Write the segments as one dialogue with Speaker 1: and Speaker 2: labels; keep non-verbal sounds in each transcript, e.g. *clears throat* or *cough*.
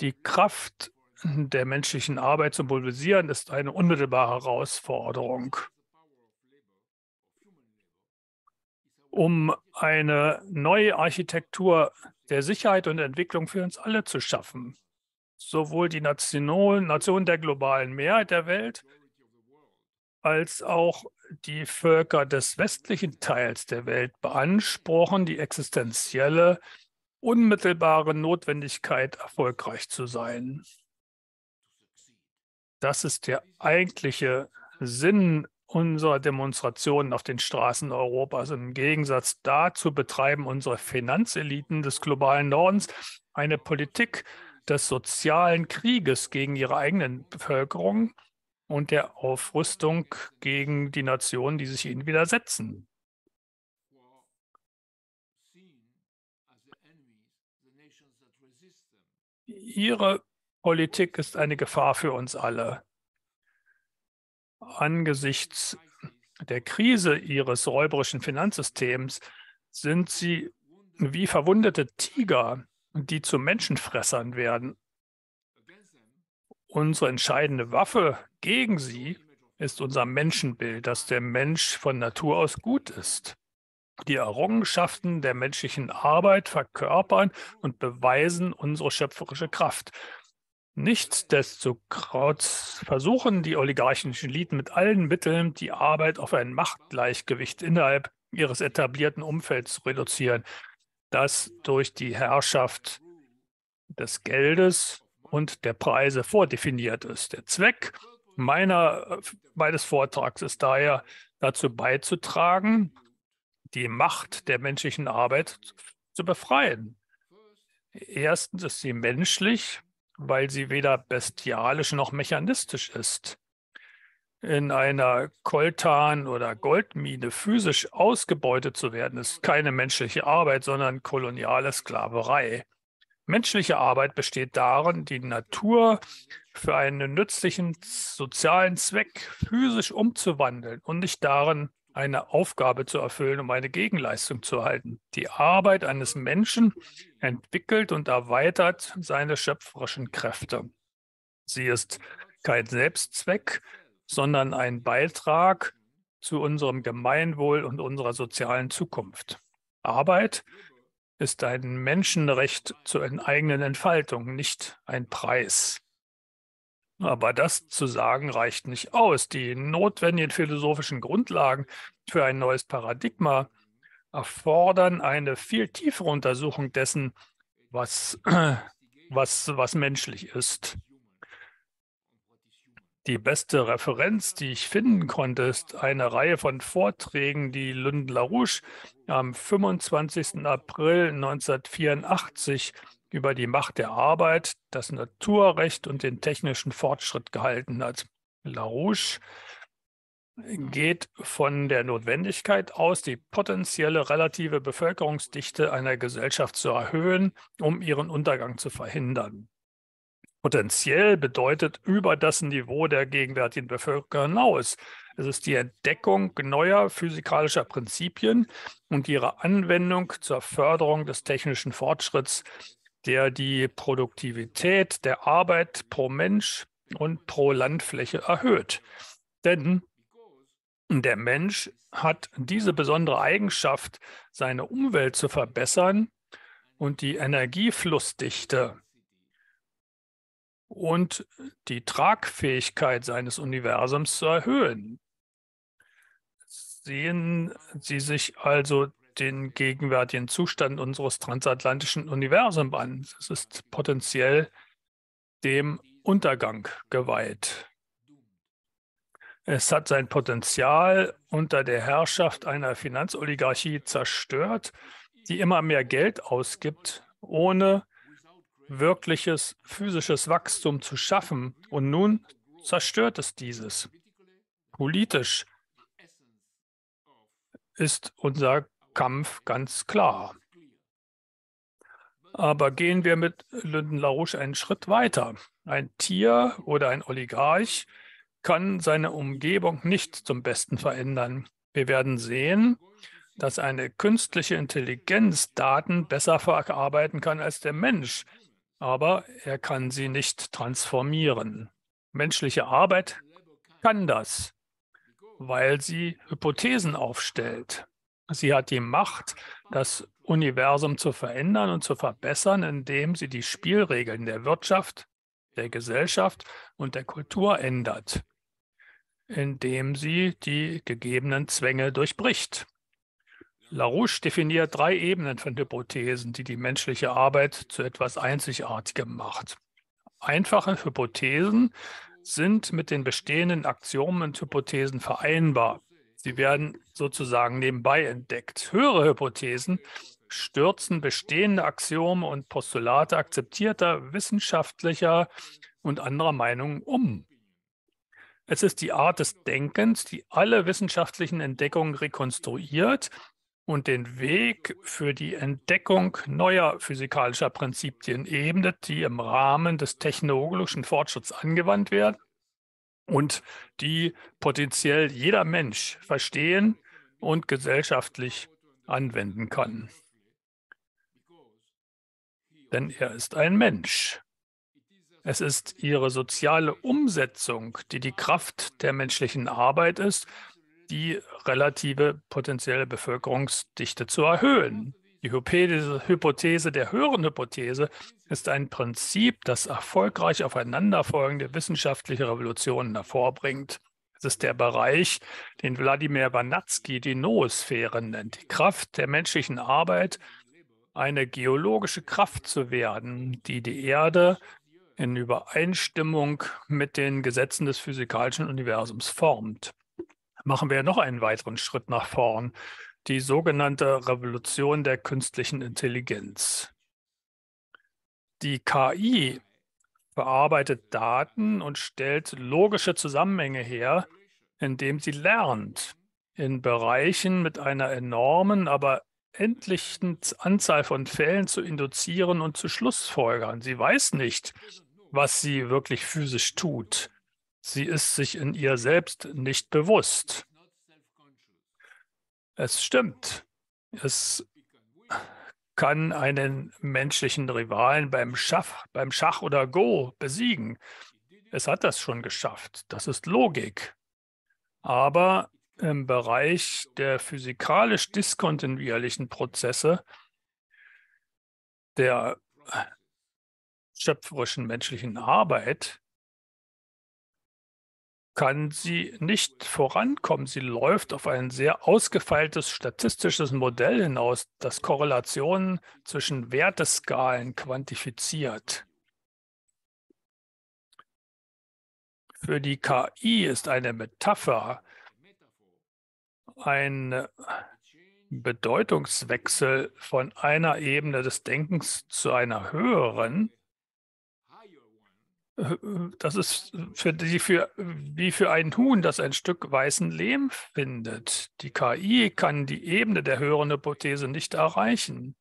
Speaker 1: Die Kraft der menschlichen Arbeit zu mobilisieren, ist eine unmittelbare Herausforderung. um eine neue Architektur der Sicherheit und Entwicklung für uns alle zu schaffen. Sowohl die Nationen, Nationen der globalen Mehrheit der Welt als auch die Völker des westlichen Teils der Welt beanspruchen die existenzielle unmittelbare Notwendigkeit, erfolgreich zu sein. Das ist der eigentliche Sinn unserer Demonstrationen auf den Straßen Europas. Im Gegensatz dazu betreiben unsere Finanzeliten des globalen Nordens eine Politik des sozialen Krieges gegen ihre eigenen Bevölkerung und der Aufrüstung gegen die Nationen, die sich ihnen widersetzen. Ihre Politik ist eine Gefahr für uns alle. Angesichts der Krise Ihres räuberischen Finanzsystems sind Sie wie verwundete Tiger, die zu Menschenfressern werden. Unsere entscheidende Waffe gegen Sie ist unser Menschenbild, dass der Mensch von Natur aus gut ist die Errungenschaften der menschlichen Arbeit verkörpern und beweisen unsere schöpferische Kraft. Nichtsdestotrotz versuchen die oligarchischen Eliten mit allen Mitteln, die Arbeit auf ein Machtgleichgewicht innerhalb ihres etablierten Umfelds zu reduzieren, das durch die Herrschaft des Geldes und der Preise vordefiniert ist. Der Zweck meiner, meines Vortrags ist daher, dazu beizutragen, die Macht der menschlichen Arbeit zu befreien. Erstens ist sie menschlich, weil sie weder bestialisch noch mechanistisch ist. In einer Koltan- oder Goldmine physisch ausgebeutet zu werden, ist keine menschliche Arbeit, sondern koloniale Sklaverei. Menschliche Arbeit besteht darin, die Natur für einen nützlichen sozialen Zweck physisch umzuwandeln und nicht darin, eine Aufgabe zu erfüllen, um eine Gegenleistung zu erhalten. Die Arbeit eines Menschen entwickelt und erweitert seine schöpferischen Kräfte. Sie ist kein Selbstzweck, sondern ein Beitrag zu unserem Gemeinwohl und unserer sozialen Zukunft. Arbeit ist ein Menschenrecht zur eigenen Entfaltung, nicht ein Preis. Aber das zu sagen reicht nicht aus. Die notwendigen philosophischen Grundlagen für ein neues Paradigma erfordern eine viel tiefere Untersuchung dessen, was, *clears throat* was, was menschlich ist. Die beste Referenz, die ich finden konnte, ist eine Reihe von Vorträgen, die Lund LaRouche am 25. April 1984 über die Macht der Arbeit, das Naturrecht und den technischen Fortschritt gehalten hat. LaRouche geht von der Notwendigkeit aus, die potenzielle relative Bevölkerungsdichte einer Gesellschaft zu erhöhen, um ihren Untergang zu verhindern. Potenziell bedeutet über das Niveau der gegenwärtigen Bevölkerung hinaus. Es ist die Entdeckung neuer physikalischer Prinzipien und ihre Anwendung zur Förderung des technischen Fortschritts der die Produktivität der Arbeit pro Mensch und pro Landfläche erhöht. Denn der Mensch hat diese besondere Eigenschaft, seine Umwelt zu verbessern und die Energieflussdichte und die Tragfähigkeit seines Universums zu erhöhen. Sehen Sie sich also den gegenwärtigen Zustand unseres transatlantischen Universums an. Es ist potenziell dem Untergang geweiht. Es hat sein Potenzial unter der Herrschaft einer Finanzoligarchie zerstört, die immer mehr Geld ausgibt, ohne wirkliches physisches Wachstum zu schaffen. Und nun zerstört es dieses. Politisch ist unser Kampf ganz klar. Aber gehen wir mit Lyndon LaRouche einen Schritt weiter. Ein Tier oder ein Oligarch kann seine Umgebung nicht zum Besten verändern. Wir werden sehen, dass eine künstliche Intelligenz Daten besser verarbeiten kann als der Mensch, aber er kann sie nicht transformieren. Menschliche Arbeit kann das, weil sie Hypothesen aufstellt. Sie hat die Macht, das Universum zu verändern und zu verbessern, indem sie die Spielregeln der Wirtschaft, der Gesellschaft und der Kultur ändert, indem sie die gegebenen Zwänge durchbricht. LaRouche definiert drei Ebenen von Hypothesen, die die menschliche Arbeit zu etwas Einzigartigem macht. Einfache Hypothesen sind mit den bestehenden Axiomen und Hypothesen vereinbar. Sie werden sozusagen nebenbei entdeckt. Höhere Hypothesen stürzen bestehende Axiome und Postulate akzeptierter wissenschaftlicher und anderer Meinungen um. Es ist die Art des Denkens, die alle wissenschaftlichen Entdeckungen rekonstruiert und den Weg für die Entdeckung neuer physikalischer Prinzipien ebnet, die im Rahmen des technologischen Fortschritts angewandt werden und die potenziell jeder Mensch verstehen und gesellschaftlich anwenden kann. Denn er ist ein Mensch. Es ist ihre soziale Umsetzung, die die Kraft der menschlichen Arbeit ist, die relative potenzielle Bevölkerungsdichte zu erhöhen. Die Hypothese der höheren Hypothese ist ein Prinzip, das erfolgreich aufeinanderfolgende wissenschaftliche Revolutionen hervorbringt. Es ist der Bereich, den Wladimir Banatsky die Noosphäre nennt, die Kraft der menschlichen Arbeit, eine geologische Kraft zu werden, die die Erde in Übereinstimmung mit den Gesetzen des physikalischen Universums formt. Machen wir noch einen weiteren Schritt nach vorn. Die sogenannte Revolution der künstlichen Intelligenz. Die KI bearbeitet Daten und stellt logische Zusammenhänge her, indem sie lernt in Bereichen mit einer enormen, aber endlichen Anzahl von Fällen zu induzieren und zu Schlussfolgern. Sie weiß nicht, was sie wirklich physisch tut. Sie ist sich in ihr selbst nicht bewusst. Es stimmt. Es kann einen menschlichen Rivalen beim Schach, beim Schach oder Go besiegen. Es hat das schon geschafft. Das ist Logik. Aber im Bereich der physikalisch diskontinuierlichen Prozesse der schöpferischen menschlichen Arbeit kann sie nicht vorankommen. Sie läuft auf ein sehr ausgefeiltes statistisches Modell hinaus, das Korrelationen zwischen Werteskalen quantifiziert. Für die KI ist eine Metapher ein Bedeutungswechsel von einer Ebene des Denkens zu einer höheren, das ist für die, für, wie für ein Huhn, das ein Stück weißen Lehm findet. Die KI kann die Ebene der höheren Hypothese nicht erreichen.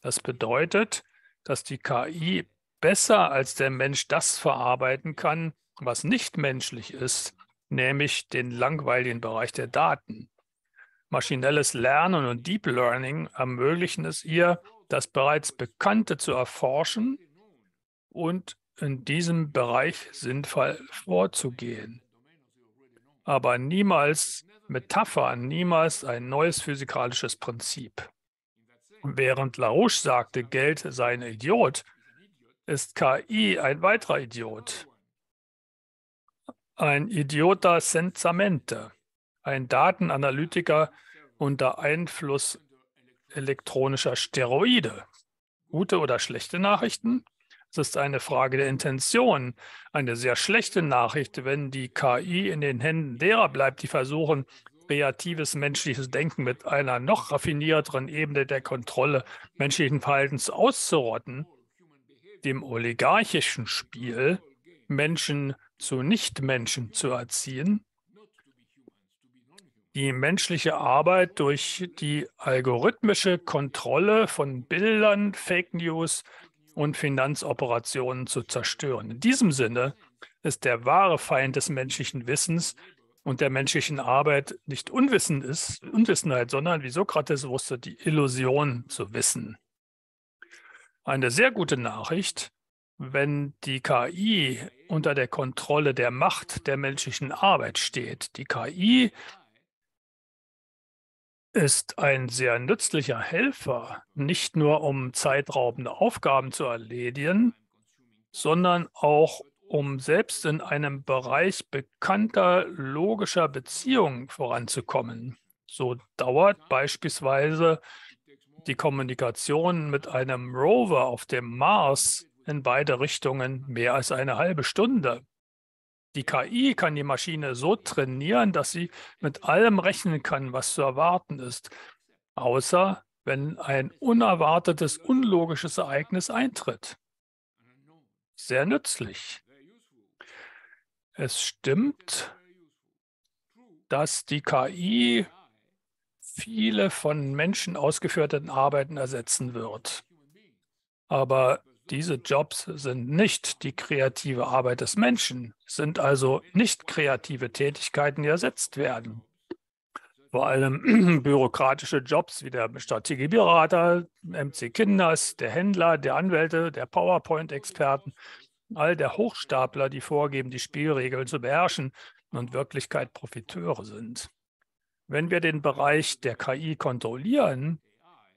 Speaker 1: Das bedeutet, dass die KI besser als der Mensch das verarbeiten kann, was nicht menschlich ist, nämlich den langweiligen Bereich der Daten. Maschinelles Lernen und Deep Learning ermöglichen es ihr, das bereits Bekannte zu erforschen und in diesem Bereich sinnvoll vorzugehen. Aber niemals Metaphern, niemals ein neues physikalisches Prinzip. Während LaRouche sagte, Geld sei ein Idiot, ist KI ein weiterer Idiot. Ein Idiota sensamente, ein Datenanalytiker unter Einfluss elektronischer Steroide. Gute oder schlechte Nachrichten? Es ist eine Frage der Intention. Eine sehr schlechte Nachricht, wenn die KI in den Händen derer bleibt, die versuchen, kreatives menschliches Denken mit einer noch raffinierteren Ebene der Kontrolle menschlichen Verhaltens auszurotten, dem oligarchischen Spiel, Menschen zu Nichtmenschen zu erziehen, die menschliche Arbeit durch die algorithmische Kontrolle von Bildern, Fake News, und Finanzoperationen zu zerstören. In diesem Sinne ist der wahre Feind des menschlichen Wissens und der menschlichen Arbeit nicht Unwissen ist, Unwissenheit, sondern wie Sokrates wusste, die Illusion zu wissen. Eine sehr gute Nachricht, wenn die KI unter der Kontrolle der Macht der menschlichen Arbeit steht. Die KI ist ein sehr nützlicher Helfer, nicht nur um zeitraubende Aufgaben zu erledigen, sondern auch um selbst in einem Bereich bekannter logischer Beziehungen voranzukommen. So dauert beispielsweise die Kommunikation mit einem Rover auf dem Mars in beide Richtungen mehr als eine halbe Stunde. Die KI kann die Maschine so trainieren, dass sie mit allem rechnen kann, was zu erwarten ist, außer wenn ein unerwartetes, unlogisches Ereignis eintritt. Sehr nützlich. Es stimmt, dass die KI viele von Menschen ausgeführten Arbeiten ersetzen wird. Aber diese Jobs sind nicht die kreative Arbeit des Menschen, sind also nicht kreative Tätigkeiten, die ersetzt werden. Vor allem *clears throat* bürokratische Jobs wie der Strategieberater, MC Kinders, der Händler, der Anwälte, der PowerPoint-Experten, all der Hochstapler, die vorgeben, die Spielregeln zu beherrschen und in Wirklichkeit Profiteure sind. Wenn wir den Bereich der KI kontrollieren,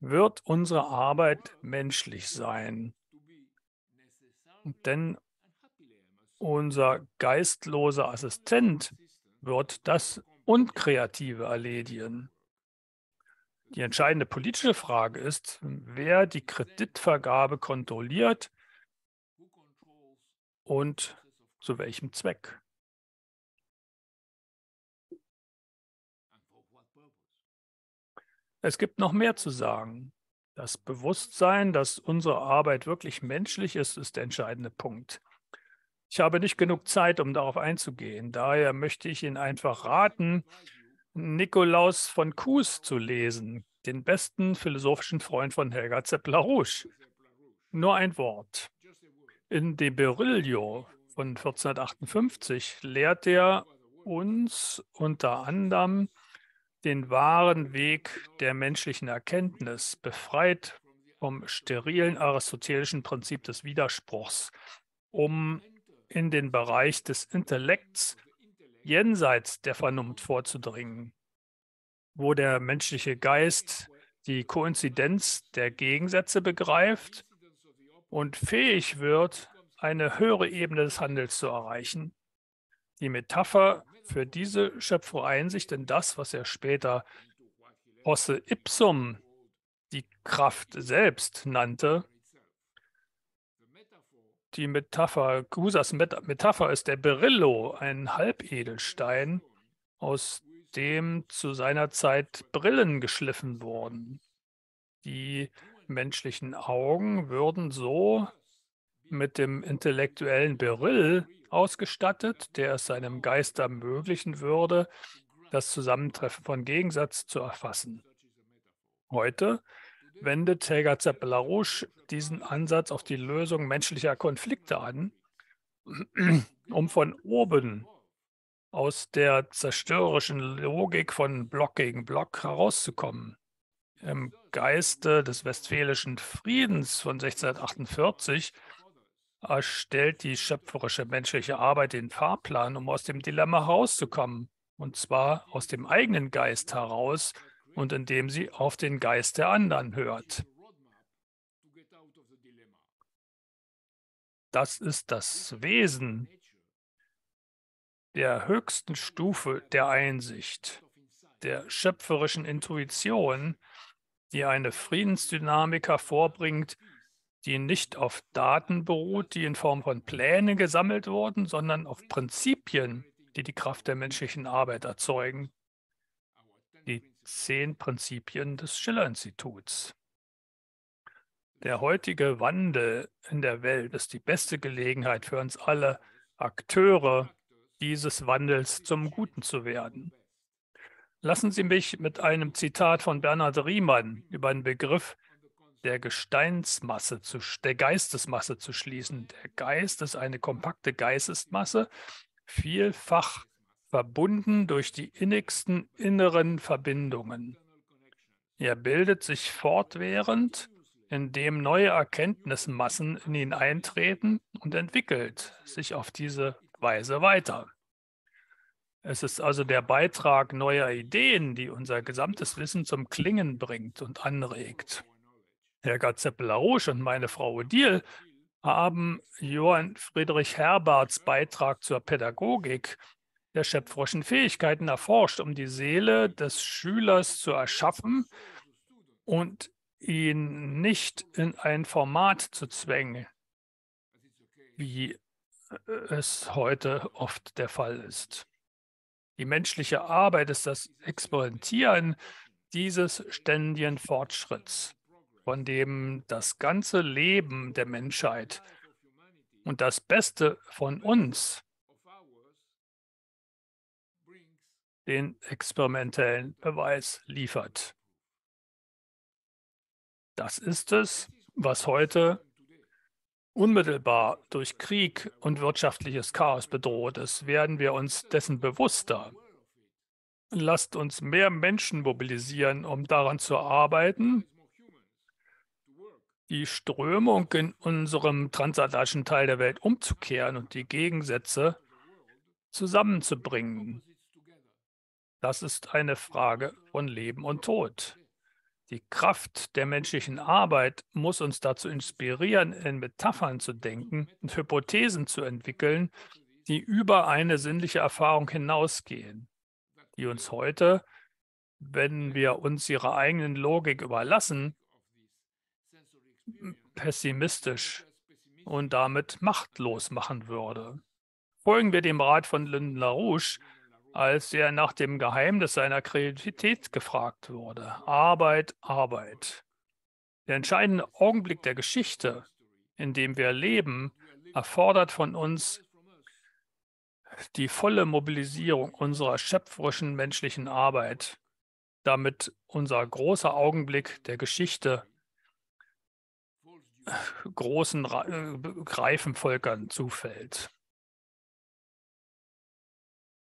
Speaker 1: wird unsere Arbeit menschlich sein denn unser geistloser Assistent wird das Unkreative erledigen. Die entscheidende politische Frage ist, wer die Kreditvergabe kontrolliert und zu welchem Zweck. Es gibt noch mehr zu sagen. Das Bewusstsein, dass unsere Arbeit wirklich menschlich ist, ist der entscheidende Punkt. Ich habe nicht genug Zeit, um darauf einzugehen. Daher möchte ich Ihnen einfach raten, Nikolaus von Kuhs zu lesen, den besten philosophischen Freund von Helga zeppler Nur ein Wort. In De Beryllo von 1458 lehrt er uns unter anderem, den wahren Weg der menschlichen Erkenntnis, befreit vom sterilen aristotelischen Prinzip des Widerspruchs, um in den Bereich des Intellekts jenseits der Vernunft vorzudringen, wo der menschliche Geist die Koinzidenz der Gegensätze begreift und fähig wird, eine höhere Ebene des Handels zu erreichen. Die Metapher für diese Schöpfung Einsicht in das, was er später Posse Ipsum, die Kraft selbst, nannte. Die Metapher, Gusas Metapher ist der Berillo, ein Halbedelstein, aus dem zu seiner Zeit Brillen geschliffen wurden. Die menschlichen Augen würden so mit dem intellektuellen Berill ausgestattet, der es seinem Geist ermöglichen würde, das Zusammentreffen von Gegensatz zu erfassen. Heute wendet Helga Zeppelarouche diesen Ansatz auf die Lösung menschlicher Konflikte an, *clears throat* um von oben aus der zerstörerischen Logik von Block gegen Block herauszukommen. Im Geiste des westfälischen Friedens von 1648 erstellt die schöpferische menschliche Arbeit den Fahrplan, um aus dem Dilemma herauszukommen, und zwar aus dem eigenen Geist heraus und indem sie auf den Geist der anderen hört. Das ist das Wesen der höchsten Stufe der Einsicht, der schöpferischen Intuition, die eine Friedensdynamik hervorbringt, die nicht auf Daten beruht, die in Form von Plänen gesammelt wurden, sondern auf Prinzipien, die die Kraft der menschlichen Arbeit erzeugen. Die zehn Prinzipien des Schiller-Instituts. Der heutige Wandel in der Welt ist die beste Gelegenheit für uns alle Akteure dieses Wandels zum Guten zu werden. Lassen Sie mich mit einem Zitat von Bernhard Riemann über den Begriff der Gesteinsmasse, zu, der Geistesmasse zu schließen. Der Geist ist eine kompakte Geistesmasse, vielfach verbunden durch die innigsten inneren Verbindungen. Er bildet sich fortwährend, indem neue Erkenntnismassen in ihn eintreten und entwickelt sich auf diese Weise weiter. Es ist also der Beitrag neuer Ideen, die unser gesamtes Wissen zum Klingen bringt und anregt. Herr gazeppeler larouche und meine Frau Odil haben Johann Friedrich Herberts Beitrag zur Pädagogik der schöpferischen Fähigkeiten erforscht, um die Seele des Schülers zu erschaffen und ihn nicht in ein Format zu zwängen, wie äh, es heute oft der Fall ist. Die menschliche Arbeit ist das Experimentieren dieses ständigen Fortschritts von dem das ganze Leben der Menschheit und das Beste von uns den experimentellen Beweis liefert. Das ist es, was heute unmittelbar durch Krieg und wirtschaftliches Chaos bedroht ist. Werden wir uns dessen bewusster. Lasst uns mehr Menschen mobilisieren, um daran zu arbeiten die Strömung in unserem transatlantischen Teil der Welt umzukehren und die Gegensätze zusammenzubringen. Das ist eine Frage von Leben und Tod. Die Kraft der menschlichen Arbeit muss uns dazu inspirieren, in Metaphern zu denken und Hypothesen zu entwickeln, die über eine sinnliche Erfahrung hinausgehen, die uns heute, wenn wir uns ihrer eigenen Logik überlassen, pessimistisch und damit machtlos machen würde. Folgen wir dem Rat von Lyndon LaRouche, als er nach dem Geheimnis seiner Kreativität gefragt wurde. Arbeit, Arbeit. Der entscheidende Augenblick der Geschichte, in dem wir leben, erfordert von uns die volle Mobilisierung unserer schöpferischen menschlichen Arbeit, damit unser großer Augenblick der Geschichte großen äh, Reifenvolkern zufällt.